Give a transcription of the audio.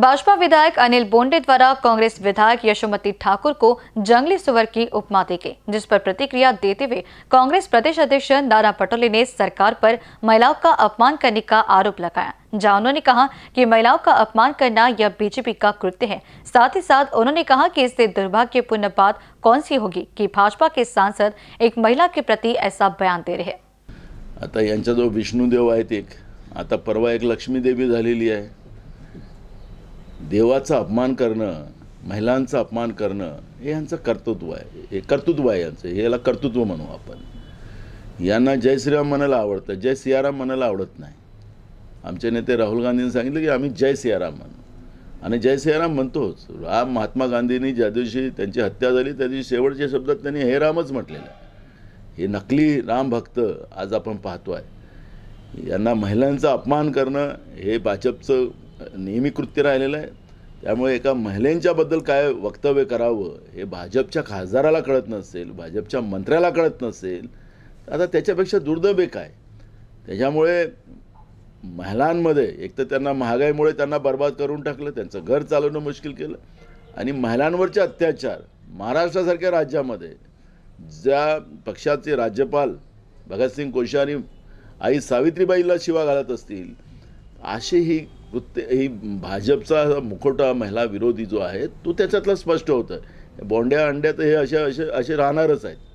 भाजपा विधायक अनिल बोंडे द्वारा कांग्रेस विधायक यशोमती ठाकुर को जंगली सुवर की उपमा दी गई जिस पर प्रतिक्रिया देते हुए कांग्रेस प्रदेश अध्यक्ष नाना पटोले ने सरकार पर महिलाओं का अपमान करने का आरोप लगाया जहां उन्होंने कहा कि महिलाओं का अपमान करना यह बीजेपी का कृत्य है साथ ही साथ उन्होंने कहा कि इससे दुर्भाग्यपूर्ण बात कौन सी होगी कि भाजपा के सांसद एक महिला के प्रति ऐसा बयान दे रहे जो विष्णुदेव है एक आता परवा एक लक्ष्मीदेवी झालेली देवाचा अपमान करणं महिलांचा अपमान करणं हे यांचं कर्तृत्व आहे हे कर्तृत्व आहे यांचं याला कर्तृत्व म्हणू आपण यांना जय श्रीराम म्हणायला आवडतं जय सियाराम म्हणायला आवडत नाही आमचे नेते राहुल गांधींनी सांगितलं की आम्ही जय सियाराम म्हणू आणि जय सियाराम म्हणतोच राम महात्मा गांधींनी ज्या दिवशी त्यांची हत्या झाली त्या दिवशी शेवटच्या शब्दात त्यांनी हे रामच म्हटलेलं हे नकली राम भक्त आज आपण पाहतो आहे यांना महिलांचा अपमान करणं हे भाजपचं नेहमी कृत्य राहिलेलं आहे त्यामुळे एका महिलेंच्याबद्दल काय वक्तव्य करावं हे भाजपच्या खासदाराला कळत नसेल भाजपच्या मंत्र्याला कळत नसेल आता त्याच्यापेक्षा दुर्दैव काय त्याच्यामुळे महिलांमध्ये एक तर त्यांना महागाईमुळे त्यांना बर्बाद करून टाकलं त्यांचं घर चालवणं मुश्किल केलं आणि महिलांवरचे अत्याचार महाराष्ट्रासारख्या राज्यामध्ये ज्या पक्षाचे राज्यपाल भगतसिंग कोश्यारी आई सावित्रीबाईला शिवा घालत असतील असे ही वृत्त ही भाजपचा मुखोटा महिला विरोधी जो आहे तो त्याच्यातला स्पष्ट होतं बोंड्या अंड्यात हे असे असे असे राहणारच आहेत